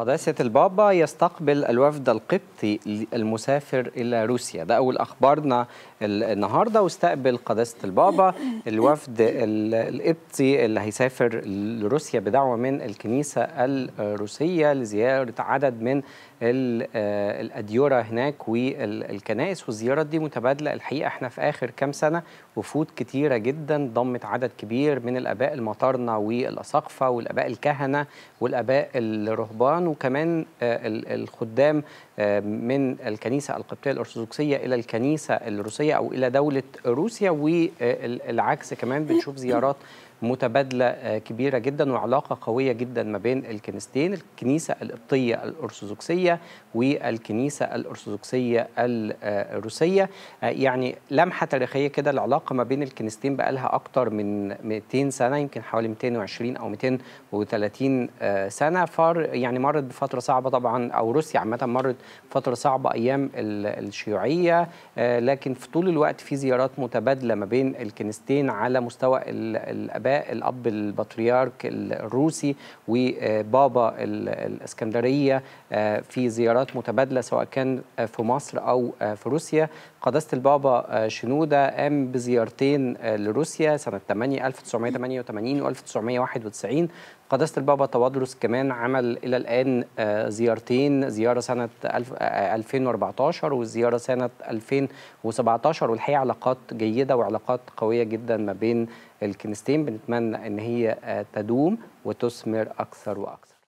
قداسة البابا يستقبل الوفد القبطي المسافر إلى روسيا ده أول أخبارنا النهاردة واستقبل قداسة البابا الوفد القبطي اللي هيسافر لروسيا بدعوة من الكنيسة الروسية لزيارة عدد من آه، الأديورة هناك والكنائس والزيارات دي متبادلة الحقيقة احنا في آخر كام سنة وفود كتيرة جدا ضمت عدد كبير من الآباء المطارنة والأساقفة والآباء الكهنة والآباء الرهبان وكمان كمان آه، الخدام آه، من الكنيسة القبطية الأرثوذكسية إلى الكنيسة الروسية أو إلى دولة روسيا والعكس آه، كمان بنشوف زيارات متبادله كبيره جدا وعلاقه قويه جدا ما بين الكنيستين الكنيسه القبطيه الارثوذكسيه والكنيسه الارثوذكسيه الروسيه يعني لمحه تاريخيه كده العلاقه ما بين الكنيستين بقى لها اكتر من 200 سنه يمكن حوالي 220 او 230 سنه فار يعني مرت بفتره صعبه طبعا او روسيا عامه مرت بفتره صعبه ايام الشيوعيه آه، لكن في طول الوقت في زيارات متبادله ما بين الكنيستين على مستوى الاباء الاب البطريرك الروسي وبابا الاسكندريه آه، في زيارات متبادله سواء كان آه، في مصر او في روسيا قداسه البابا شنوده قام بزيارتين لروسيا سنه 8 1988 و 1991 قداسه البابا تواضروس كمان عمل الى الان الآن آه، زيارتين زيارة سنة 2014 آه، وزيارة سنة 2017 والحقيقة علاقات جيدة وعلاقات قوية جدا ما بين الكنيستين بنتمنى أن هي آه، تدوم وتثمر أكثر وأكثر